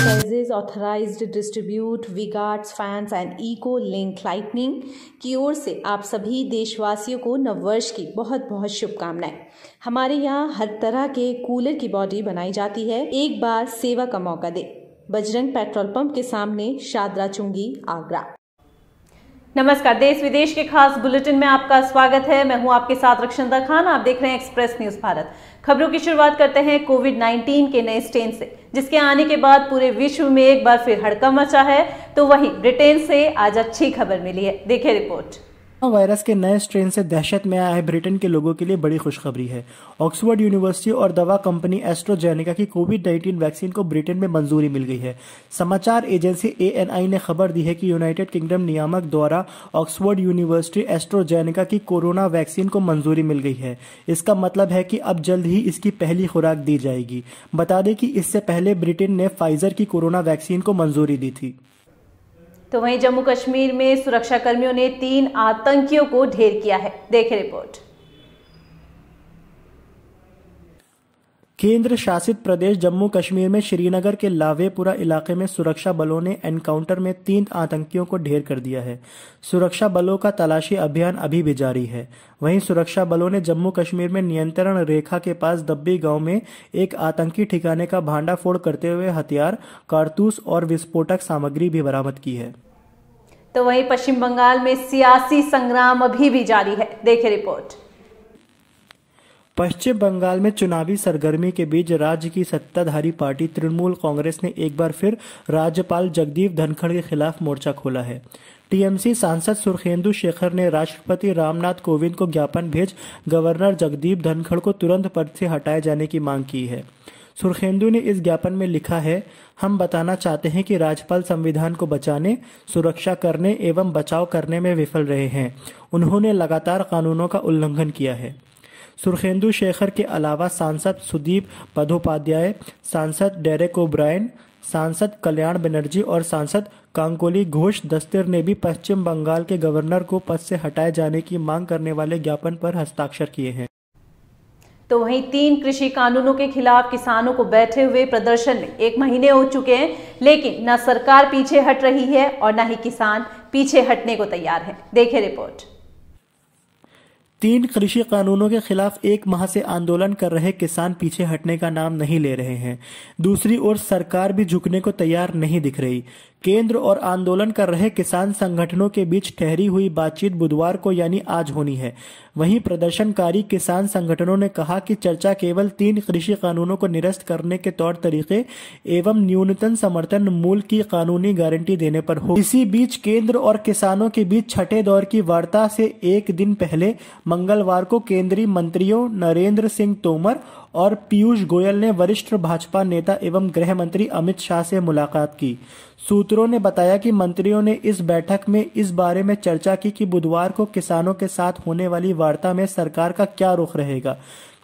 enterprises authorise distribute विगार्ड्स fans and Eco Link lightning की ओर से आप सभी देशवासियों को नववर्ष की बहुत बहुत शुभकामनाएं हमारे यहाँ हर तरह के कूलर की बॉडी बनाई जाती है एक बार सेवा का मौका दे बजरंग पेट्रोल पंप के सामने शादरा चुंगी आगरा नमस्कार देश विदेश के खास बुलेटिन में आपका स्वागत है मैं हूं आपके साथ रक्षिंदा खान आप देख रहे हैं एक्सप्रेस न्यूज भारत खबरों की शुरुआत करते हैं कोविड 19 के नए स्ट्रेन से जिसके आने के बाद पूरे विश्व में एक बार फिर हड़कम मचा है तो वहीं ब्रिटेन से आज अच्छी खबर मिली है देखिए रिपोर्ट वायरस के नए स्ट्रेन से दहशत में आए ब्रिटेन के लोगों के लिए बड़ी खुशखबरी है ऑक्सफोर्ड यूनिवर्सिटी और दवा कंपनी एस्ट्रोजेनिका की कोविड 19 वैक्सीन को ब्रिटेन में मंजूरी मिल गई है समाचार एजेंसी ए ने खबर दी है कि यूनाइटेड किंगडम नियामक द्वारा ऑक्सफोर्ड यूनिवर्सिटी एस्ट्रोजेनिका की कोरोना वैक्सीन को मंजूरी मिल गई है इसका मतलब है कि अब जल्द ही इसकी पहली खुराक दी जाएगी बता दें कि इससे पहले ब्रिटेन ने फाइजर की कोरोना वैक्सीन को मंजूरी दी थी तो वहीं जम्मू कश्मीर में सुरक्षाकर्मियों ने तीन आतंकियों को ढेर किया है देखे रिपोर्ट केंद्र शासित प्रदेश जम्मू कश्मीर में श्रीनगर के लावेपुरा इलाके में सुरक्षा बलों ने एनकाउंटर में तीन आतंकियों को ढेर कर दिया है सुरक्षा बलों का तलाशी अभियान अभी भी जारी है वहीं सुरक्षा बलों ने जम्मू कश्मीर में नियंत्रण रेखा के पास दब्बी गांव में एक आतंकी ठिकाने का भांडाफोड़ करते हुए हथियार कारतूस और विस्फोटक सामग्री भी बरामद की है तो वहीं पश्चिम बंगाल में सियासी संग्राम अभी भी जारी है देखे रिपोर्ट पश्चिम बंगाल में चुनावी सरगर्मी के बीच राज्य की सत्ताधारी पार्टी तृणमूल कांग्रेस ने एक बार फिर राज्यपाल जगदीप धनखड़ के खिलाफ मोर्चा खोला है टीएमसी सांसद सुरखेंदु शेखर ने राष्ट्रपति रामनाथ कोविंद को ज्ञापन भेज गवर्नर जगदीप धनखड़ को तुरंत पद से हटाए जाने की मांग की है सुरखेंदु ने इस ज्ञापन में लिखा है हम बताना चाहते हैं कि राज्यपाल संविधान को बचाने सुरक्षा करने एवं बचाव करने में विफल रहे हैं उन्होंने लगातार कानूनों का उल्लंघन किया है सुरखेंदु शेखर के अलावा सांसद सुदीप बधोपाध्याय सांसद डेरेक ओब्रायन सांसद कल्याण बनर्जी और सांसद कांकोली घोष दस्तर ने भी पश्चिम बंगाल के गवर्नर को पद से हटाए जाने की मांग करने वाले ज्ञापन पर हस्ताक्षर किए हैं तो वहीं तीन कृषि कानूनों के खिलाफ किसानों को बैठे हुए प्रदर्शन में एक महीने हो चुके हैं लेकिन न सरकार पीछे हट रही है और न ही किसान पीछे हटने को तैयार है देखे रिपोर्ट तीन कृषि कानूनों के खिलाफ एक माह से आंदोलन कर रहे किसान पीछे हटने का नाम नहीं ले रहे हैं दूसरी ओर सरकार भी झुकने को तैयार नहीं दिख रही केंद्र और आंदोलन कर रहे किसान संगठनों के बीच ठहरी हुई बातचीत बुधवार को यानी आज होनी है वहीं प्रदर्शनकारी किसान संगठनों ने कहा कि चर्चा केवल तीन कृषि कानूनों को निरस्त करने के तौर तरीके एवं न्यूनतम समर्थन मूल्य की कानूनी गारंटी देने पर हो इसी बीच केंद्र और किसानों के बीच छठे दौर की वार्ता से एक दिन पहले मंगलवार को केंद्रीय मंत्रियों नरेंद्र सिंह तोमर और पीयूष गोयल ने वरिष्ठ भाजपा नेता एवं गृह मंत्री अमित शाह से मुलाकात की सूत्रों ने बताया कि मंत्रियों ने इस बैठक में इस बारे में चर्चा की कि बुधवार को किसानों के साथ होने वाली वार्ता में सरकार का क्या रुख रहेगा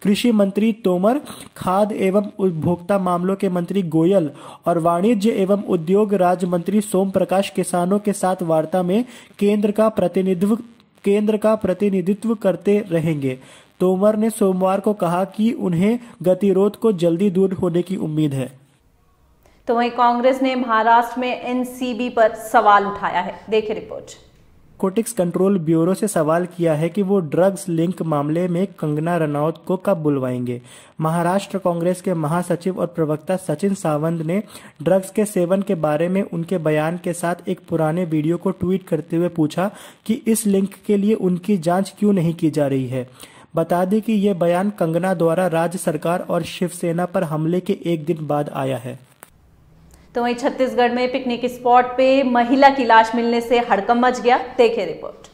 कृषि मंत्री तोमर खाद एवं उपभोक्ता मामलों के मंत्री गोयल और वाणिज्य एवं उद्योग राज्य मंत्री सोम प्रकाश किसानों के साथ वार्ता में केंद्र का प्रतिनिधित्व केंद्र का प्रतिनिधित्व करते रहेंगे तोमर ने सोमवार को कहा कि उन्हें गतिरोध को जल्दी दूर होने की उम्मीद है तो वहीं कांग्रेस ने महाराष्ट्र में एनसीबी पर सवाल उठाया है देखिए रिपोर्ट कोटिक्स कंट्रोल ब्यूरो से सवाल किया है कि वो ड्रग्स लिंक मामले में कंगना रनौत को कब बुलवाएंगे महाराष्ट्र कांग्रेस के महासचिव और प्रवक्ता सचिन सावंत ने ड्रग्स के सेवन के बारे में उनके बयान के साथ एक पुराने वीडियो को ट्वीट करते हुए पूछा कि इस लिंक के लिए उनकी जांच क्यों नहीं की जा रही है बता दें कि यह बयान कंगना द्वारा राज्य सरकार और शिवसेना पर हमले के एक दिन बाद आया है तो वहीं छत्तीसगढ़ में पिकनिक स्पॉट पे महिला की लाश मिलने से हड़कम मच गया देखे रिपोर्ट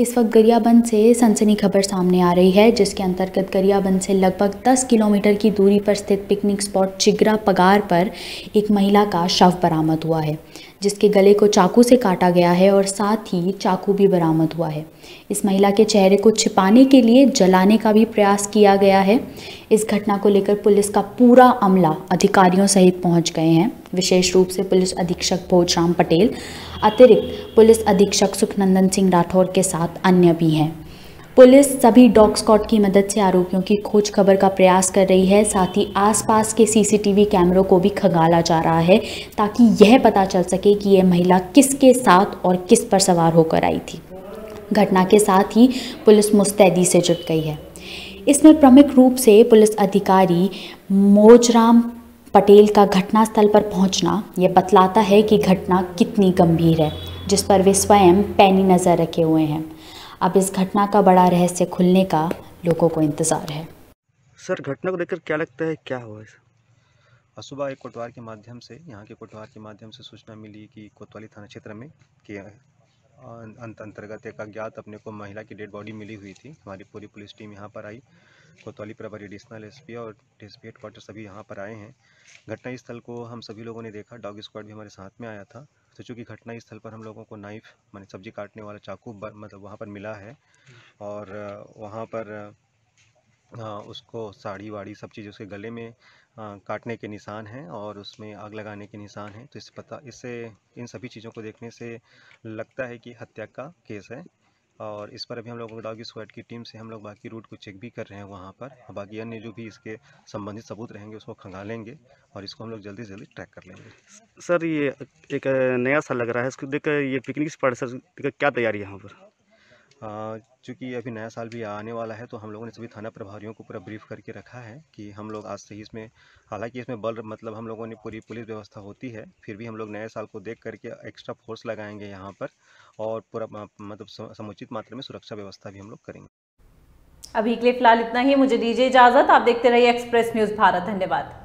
इस वक्त गरियाबंद से सनसनी खबर सामने आ रही है जिसके अंतर्गत गरियाबंद से लगभग 10 किलोमीटर की दूरी पर स्थित पिकनिक स्पॉट चिगरा पगार पर एक महिला का शव बरामद हुआ है जिसके गले को चाकू से काटा गया है और साथ ही चाकू भी बरामद हुआ है इस महिला के चेहरे को छिपाने के लिए जलाने का भी प्रयास किया गया है इस घटना को लेकर पुलिस का पूरा अमला अधिकारियों सहित पहुंच गए हैं विशेष रूप से पुलिस अधीक्षक भोजराम पटेल अतिरिक्त पुलिस अधीक्षक सुखनंदन सिंह राठौर के साथ अन्य भी हैं पुलिस सभी डॉग स्कॉट की मदद से आरोपियों की खोज खबर का प्रयास कर रही है साथ ही आसपास के सीसीटीवी कैमरों को भी खंगाला जा रहा है ताकि यह पता चल सके कि यह महिला किसके साथ और किस पर सवार होकर आई थी घटना के साथ ही पुलिस मुस्तैदी से जुट गई है इसमें प्रमुख रूप से पुलिस अधिकारी मोजराम पटेल का घटनास्थल पर पहुंचना यह बतलाता है कि घटना कितनी गंभीर है जिस पर वे स्वयं पैनी नज़र रखे हुए हैं अब इस घटना का बड़ा रहस्य खुलने का लोगों को इंतज़ार है सर घटना को देखकर क्या लगता है क्या हुआ सुबह एक कोटवार के माध्यम से यहाँ के कोटवार के माध्यम से सूचना मिली कि कोतवाली थाना क्षेत्र में कि अं-, अंतर्गत एक अज्ञात अपने को महिला की डेड बॉडी मिली हुई थी हमारी पूरी पुलिस टीम यहाँ पर आई कोतवाली प्रभारी एडिशनल एस पी और एस पी सभी यहाँ पर आए हैं घटना स्थल को हम सभी लोगों ने देखा डॉग स्क्वाड भी हमारे साथ में आया था तो चूँकि घटना स्थल पर हम लोगों को नाइफ मानी सब्जी काटने वाला चाकू मतलब वहाँ पर मिला है और वहाँ पर हाँ उसको साड़ी वाड़ी सब चीज़ उसके गले में आ, काटने के निशान हैं और उसमें आग लगाने के निशान हैं तो इससे पता इससे इन सभी चीज़ों को देखने से लगता है कि हत्या का केस है और इस पर अभी हम लोग डॉगी स्क्वाड की टीम से हम लोग बाकी रूट को चेक भी कर रहे हैं वहाँ पर बाकी अन्य जो भी इसके संबंधित सबूत रहेंगे उसको खंगालेंगे और इसको हम लोग जल्दी से जल्दी ट्रैक कर लेंगे सर ये एक नया सा लग रहा है इसको देखकर ये पिकनिक स्पॉट सर क्या तैयारी है यहाँ पर चूँकि अभी नया साल भी आने वाला है तो हम लोगों ने सभी थाना प्रभारियों को पूरा ब्रीफ करके रखा है कि हम लोग आज से ही इसमें हालांकि इसमें बल मतलब हम लोगों ने पूरी पुलिस व्यवस्था होती है फिर भी हम लोग नए साल को देख करके एक्स्ट्रा फोर्स लगाएंगे यहाँ पर और पूरा मतलब समुचित मात्रा में सुरक्षा व्यवस्था भी हम लोग करेंगे अभी के लिए फिलहाल इतना ही मुझे दीजिए इजाज़त आप देखते रहिए एक्सप्रेस न्यूज़ भारत धन्यवाद